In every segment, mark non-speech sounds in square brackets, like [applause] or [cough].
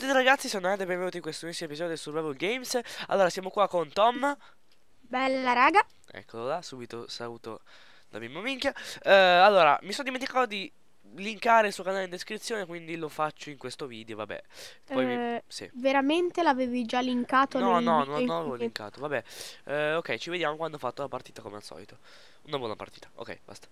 Ciao a tutti ragazzi, sono Nate e benvenuti in questo nuovo episodio di Survival Games Allora, siamo qua con Tom Bella raga Eccolo là, subito saluto da bimbo minchia uh, Allora, mi sono dimenticato di linkare il suo canale in descrizione, quindi lo faccio in questo video, vabbè. Poi eh, mi... sì. Veramente l'avevi già linkato? No, no, no, non l'avevo linkato, vabbè. Eh, ok, ci vediamo quando ho fatto la partita come al solito. Una buona partita, ok, basta.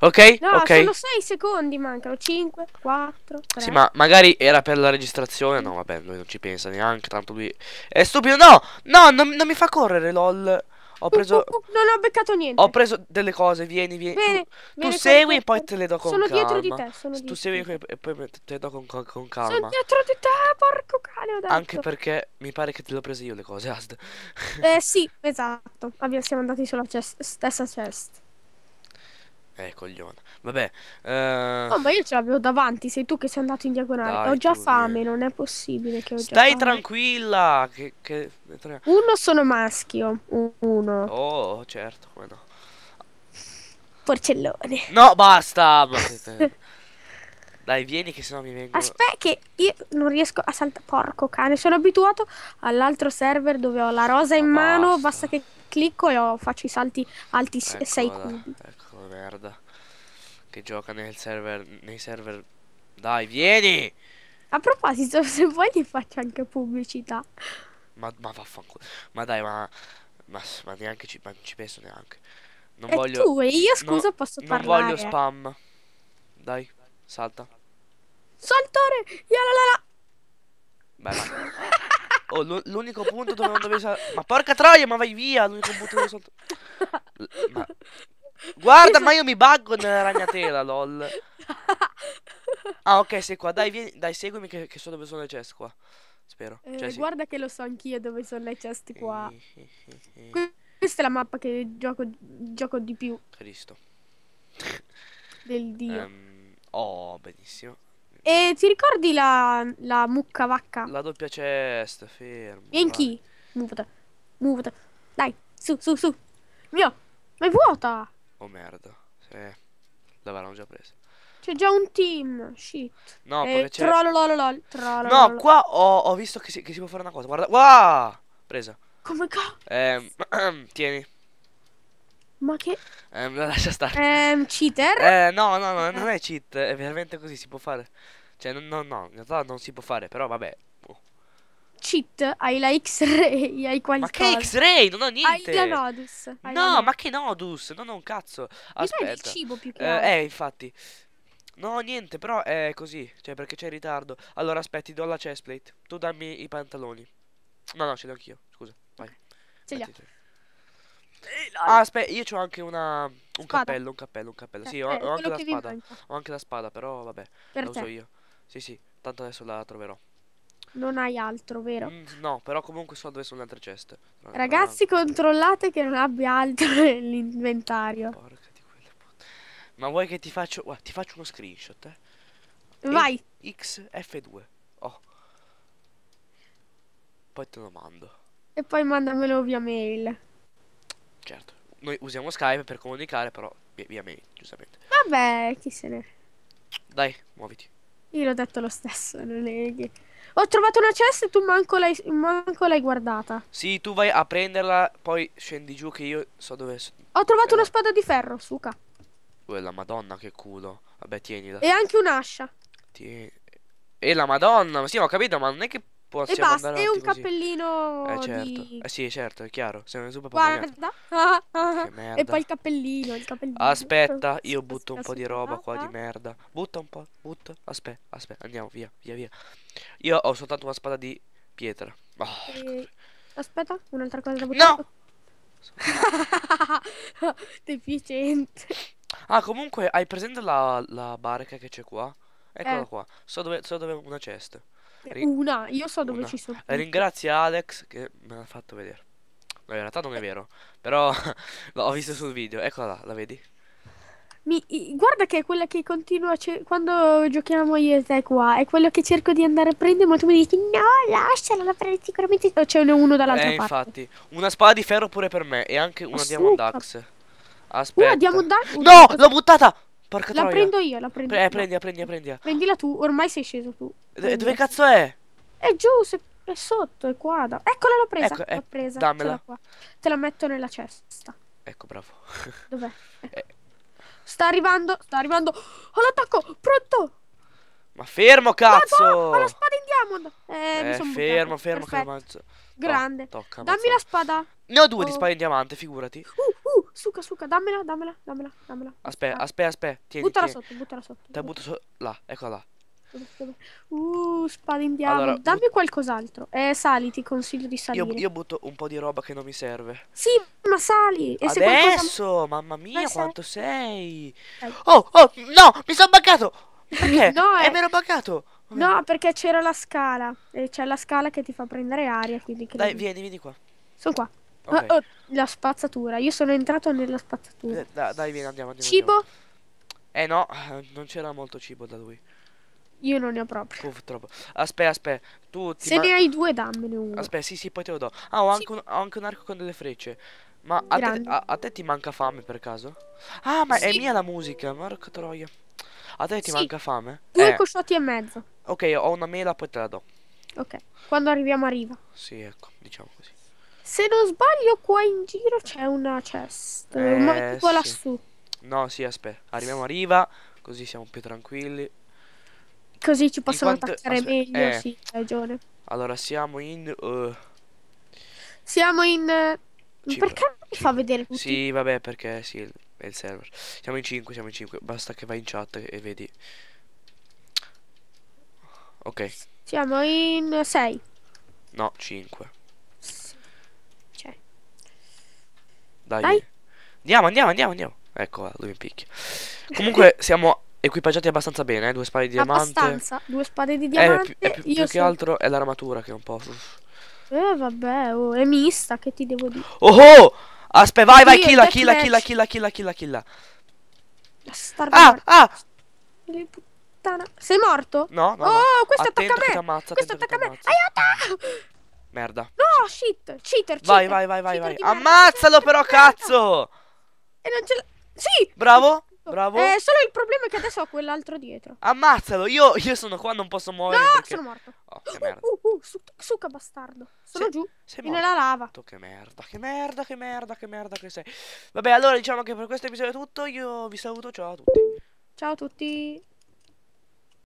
Ok, no, ok. solo 6 secondi mancano, 5, 4, 3. Sì, ma magari era per la registrazione, no, vabbè, lui non ci pensa neanche, tanto lui... È stupido, no, no, non, non mi fa correre, lol. Ho preso... Uh, uh, uh, non ho beccato niente. Ho preso delle cose, vieni, vieni. Bene, tu, tu segui e poi te le do con sono calma. Sono dietro di te, sono dietro. segui e poi te le do con, con, con, calma. Sono dietro di te, porco cane, ho detto. Anche perché mi pare che te le ho prese io le cose, Asd. eh [laughs] sì, esatto. Abbiamo, siamo andati sulla chest, stessa chest. Eh, coglione. Vabbè. Uh... Oh, ma io ce l'avevo davanti, sei tu che sei andato in diagonale. Dai, ho già fame, non è possibile che ho Stai tranquilla. Che, che... Uno sono maschio. Uno. Oh, certo, come no. Porcellone. No, basta. [laughs] Dai, vieni che sennò mi vengo. Aspetta che io non riesco a saltare. Porco cane, sono abituato all'altro server dove ho la rosa in ma mano, basta. basta che clicco e ho... faccio i salti alti 6 ecco, cubi. Ecco merda che gioca nel server nei server dai vieni a proposito [laughs] se vuoi ti faccio anche pubblicità ma, ma vaffanculo ma dai ma, ma, ma neanche ci, ma ci penso neanche non e voglio tu e io scusa no, posso parlare non voglio spam dai salta saltare yalala bella [laughs] oh, l'unico punto dove non dovevi saltare ma porca troia ma vai via l'unico punto dove sono. [laughs] ma Guarda, [laughs] ma io mi buggo nella ragnatela, lol. [laughs] Ah, ok, sei qua. Dai, vieni, dai seguimi che, che, so dove sono le chest qua. Spero. Eh, cioè, sì. Guarda che lo so anch'io dove sono le chest qua. Eh, eh, eh, Questa è la mappa che gioco, gioco di più. Cristo. Del dio. Um, oh, benissimo. E ti ricordi la, la mucca vacca? La doppia chest, fermo. Yankee. Muovete. Muovete. Dai, su, su, su. Mio, ma è vuota. Oh merda. Eh, l'avranno già preso. C'è già un team. Shit. No, eh, perché No, qua ho, ho visto che si, che si, può fare una cosa. Guarda. Wow! Presa. Come cazzo? Eh, [clears throat] tieni. Ma che. Eh, lascia stare. Eh, cheater? Eh, no, no, no, non ah. è cheat. È veramente così. Si può fare. Cioè, no, no, in realtà non si può fare, però vabbè, cheat, hai la X-Ray, [laughs] hai qualcosa. Ma che X-Ray? Non ho niente. Hai la Nodus. Hai no, la ma che Nodus? Non ho un cazzo. Aspetta. Il cibo più che eh, eh, infatti. No, niente, però è così. Cioè, perché c'è ritardo. Allora, aspetti, do la chestplate. Tu dammi i pantaloni. No, no, ce li ho anch'io. Scusa, vai. Ce li ho. Ah, aspetta, io ho anche una. Un spada. cappello, un cappello, un cappello. Sì, eh, ho, eh, ho anche la spada. Ho anche la spada, però vabbè. Per la uso io. Sì, sì, tanto adesso la troverò. Non hai altro, vero? Mm, no, però comunque so dove sono le altre ceste. Ragazzi, no. controllate che non abbia altro [laughs] nell'inventario. Porca di quella puttana. Ma vuoi che ti faccio... Guarda, ti faccio uno screenshot, eh? Vai! E XF2. Oh. Poi te lo mando. E poi mandamelo via mail. Certo. Noi usiamo Skype per comunicare, però via, mail, giustamente. Vabbè, chi se ne... Dai, muoviti. Io l'ho detto lo stesso, non è che... Ho trovato una cesta e tu manco l'hai, manco l'hai guardata. Sì, tu vai a prenderla, poi scendi giù che io so dove... Ho trovato eh. una spada di ferro, suca. Quella madonna, che culo. Vabbè, tienila. E anche un'ascia. Tieni... E la madonna, sì, ho capito, ma non è che e basta, e un così. cappellino Eh certo, di... eh sì certo, è chiaro, siamo in super Guarda [laughs] E poi il cappellino, il cappellino Aspetta, [laughs] io butto un po' di roba qua di merda Butta un po', butta, aspetta, aspetta, andiamo via, via via Io ho soltanto una spada di pietra oh, e... Aspetta, un'altra cosa da buttare No! [laughs] Deficiente Ah, comunque, hai presente la, la barca che c'è qua? Eccola eh. qua. So dove, so dove una cesta una, io so dove una. ci sono. Eh, tutti. Ringrazio Alex che me l'ha fatto vedere. No, in realtà non è eh. vero, però [laughs] l'ho visto sul video. Eccola là, la vedi? Mi- guarda che è quella che continua a quando giochiamo io e te qua, è quello che cerco di andare a prendere, ma tu mi dici no, lasciala, la prendi sicuramente. Oh, c'è uno dall'altra eh, parte. infatti, una spada di ferro pure per me e anche una Diamond Axe. Aspetta. Una Diamond Axe? No, l'ho buttata! Porca la troia. La prendo io, la prendo. Pre- eh, Prendi, prendila, prendi. Prendila tu, ormai sei sceso tu. D dove cazzo è? È giù, se... è sotto, è qua. Da... Eccola, l'ho presa. Ecco, l'ho eh, presa. Dammela. Te la metto nella cesta. Ecco, bravo. [laughs] Dov'è? Ecco. Sta arrivando, sta arrivando. Ho oh, l'attacco, pronto. Ma fermo, cazzo. Ho la spada in diamond. Eh, eh mi sono fermo, buttato. fermo, Grande. No, tocca, Dammi la spada. Ne ho due oh. di spada in diamante, figurati. Uh, Suca, suca, dammela, dammela, dammela, dammela. Aspetta, ah. aspetta, aspetta, tieni, Buttala tieni. sotto, buttala sotto. Te butto sotto, là, eccola là. Uh, spada in diavolo. Allora, Dammi qualcos'altro. Eh, sali, ti consiglio di salire. Io, io, butto un po' di roba che non mi serve. Sì, ma sali. E Adesso, se qualcosa... mamma mia, ma quanto sei. sei. Oh, oh, no, mi sono buggato. Perché? [laughs] no, è... Eh, e eh. me l'ho buggato. No, perché c'era la scala. E c'è la scala che ti fa prendere aria. Quindi Dai, vieni, vieni qua. Sono qua. Okay. Ah, oh, la spazzatura, io sono entrato nella spazzatura. Eh, da, dai, vieni, andiamo, andiamo. Cibo? Andiamo. Eh no, non c'era molto cibo da lui. Io non ne ho proprio. Purtroppo. Aspetta, aspetta. Tu Se ne hai due, dammene uno. Aspetta, sì, sì, poi te lo do. Ah, ho anche, un, ho anche un arco con delle frecce. Ma a te, a, a te, ti manca fame per caso? Ah, ma sì. è mia la musica, Marco troia. A te ti sì. manca fame? Due eh. cosciotti e mezzo. Ok, ho una mela, poi te la do. Ok, quando arriviamo arriva. Sì, ecco, diciamo così. Se non sbaglio, qua in giro c'è una chest. Eh, ma tipo sì. lassù. No, sì, aspetta. Arriviamo a riva, così siamo più tranquilli. Così ci possono quanto... attaccare aspetta. meglio, eh. sì, hai ragione. Allora, siamo in... Uh... Siamo in... Eh, Cipro. Perché mi fa vedere tutti? Sì, vabbè, perché sì, è il server. Siamo in 5, siamo in 5. Basta che vai in chat e vedi. Ok. Siamo in 6. No, 5. Dai. Dai. Andiamo, andiamo, andiamo, andiamo. Ecco, va, eh, lui mi picchia. Comunque [laughs] siamo equipaggiati abbastanza bene, eh? due spade di diamante. Abbastanza, due spade di eh, diamante. Eh, più, più, più che so... altro è l'armatura che è un po'... Eh vabbè, oh, è mista, che ti devo dire. Oh oh! Aspetta, vai, vai, killa, killa, killa, killa, killa, killa, killa. Ah, morto. ah! Puttana. Sei morto? No, no. Oh, no. questo attacca a me. Attento, questo attacca a me. Aiuto! Merda. No, shit, cheater, cheater, vai, vai, vai, vai. Ammazzalo però, cazzo! E non ce l'ho. Sì! Bravo, bravo. Eh, solo il problema è che adesso ho quell'altro dietro. Ammazzalo, io, io sono qua, non posso muovere. No, perché... sono morto. Oh, che merda. Uh, uh, uh su, succa bastardo. Sono sei, giù. Sei morto. nella lava. Che merda, che merda, che merda, che merda che sei. Vabbè, allora diciamo che per questo episodio è tutto. Io vi saluto, ciao a tutti. Ciao a tutti.